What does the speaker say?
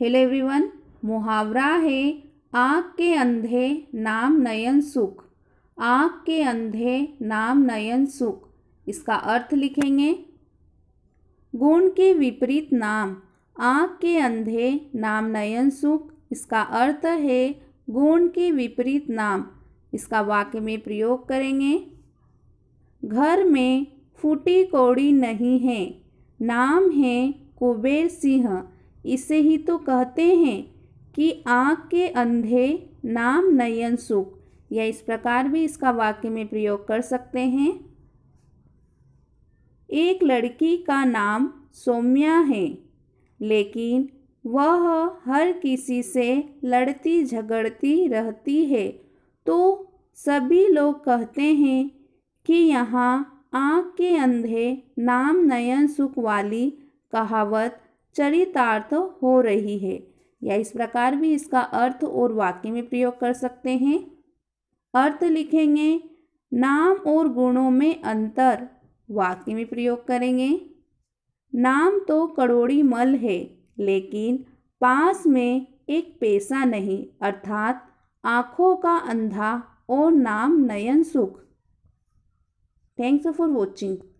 hello everyone मुहावरा है आँख के अंधे नाम नयन सुख आँख के अंधे नाम नयन सुख इसका अर्थ लिखेंगे गुण के विपरीत नाम आँख के अंधे नाम नयन सुख इसका अर्थ है गुण के विपरीत नाम इसका वाक्य में प्रयोग करेंगे घर में फूटी कौड़ी नहीं है नाम है कुबेर सिंह इसे ही तो कहते हैं कि आँख के अंधे नाम नयन सुख या इस प्रकार भी इसका वाक्य में प्रयोग कर सकते हैं एक लड़की का नाम सौम्या है लेकिन वह हर किसी से लड़ती झगड़ती रहती है तो सभी लोग कहते हैं कि यहाँ आँख के अंधे नाम नयन सुख वाली कहावत चरितार्थ हो रही है या इस प्रकार भी इसका अर्थ और वाक्य में प्रयोग कर सकते हैं अर्थ लिखेंगे नाम और गुणों में अंतर वाक्य में प्रयोग करेंगे नाम तो करोड़ी मल है लेकिन पास में एक पैसा नहीं अर्थात आँखों का अंधा और नाम नयन सुख थैंक्स फॉर वॉचिंग